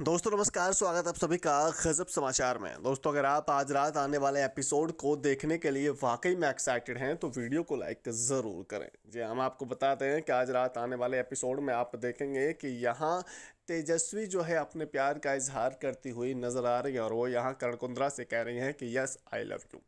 दोस्तों नमस्कार स्वागत आप सभी का गजब समाचार में दोस्तों अगर आप आज रात आने वाले एपिसोड को देखने के लिए वाकई में एक्साइटेड हैं तो वीडियो को लाइक ज़रूर करें जी हम आपको बताते हैं कि आज रात आने वाले एपिसोड में आप देखेंगे कि यहाँ तेजस्वी जो है अपने प्यार का इजहार करती हुई नज़र आ रही है और वो यहाँ करण कुंद्रा से कह रही हैं कि यस आई लव यू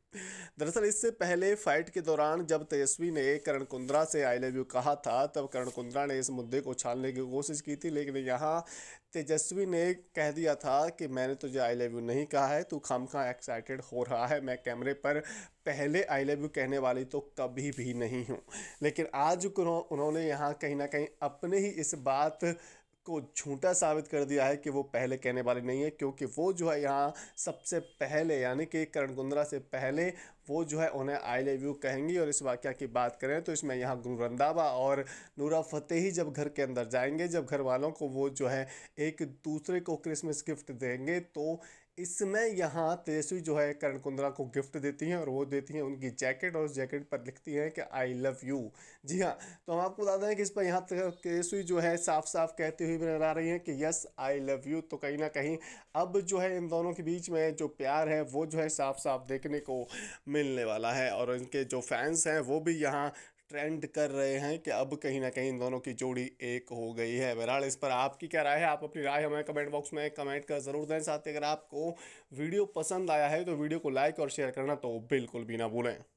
दरअसल इससे पहले फाइट के दौरान जब तेजस्वी ने करण कुंद्रा से आई लव यू कहा था तब करण कुंद्रा ने इस मुद्दे को उछालने की कोशिश की थी लेकिन यहाँ तेजस्वी ने कह दिया था कि मैंने तुझे आई लव यू नहीं कहा है तू खाम खां एक्साइटेड हो रहा है मैं कैमरे पर पहले आई लव यू कहने वाली तो कभी भी नहीं हूँ लेकिन आज उन्होंने यहाँ कहीं ना कहीं अपने ही इस बात को झूठा साबित कर दिया है कि वो पहले कहने वाले नहीं है क्योंकि वो जो है यहाँ सबसे पहले यानी कि करण कुंद्रा से पहले वो जो है उन्हें आई लव यू कहेंगी और इस वाक्य की बात करें तो इसमें यहाँ गुरु रंधावा और नूरा फतेही जब घर के अंदर जाएंगे जब घर वालों को वो जो है एक दूसरे को क्रिसमस गिफ्ट देंगे तो इसमें यहाँ तेजस्वी जो है करण कुंद्रा को गिफ्ट देती हैं और वो देती हैं उनकी जैकेट और उस जैकेट पर लिखती हैं कि आई लव यू जी हाँ तो हम आपको बता दें कि इस पर यहाँ तेजस्वी जो है साफ साफ कहती हुई नजर आ रही हैं कि यस आई लव यू तो कहीं ना कहीं अब जो है इन दोनों के बीच में जो प्यार है वो जो है साफ साफ देखने को मिलने वाला है और इनके जो फैंस हैं वो भी यहाँ ट्रेंड कर रहे हैं कि अब कहीं ना कहीं इन दोनों की जोड़ी एक हो गई है बहरहाल इस पर आपकी क्या राय है आप अपनी राय हमें कमेंट बॉक्स में कमेंट कर ज़रूर दें साथ ही अगर आपको वीडियो पसंद आया है तो वीडियो को लाइक और शेयर करना तो बिल्कुल भी ना भूलें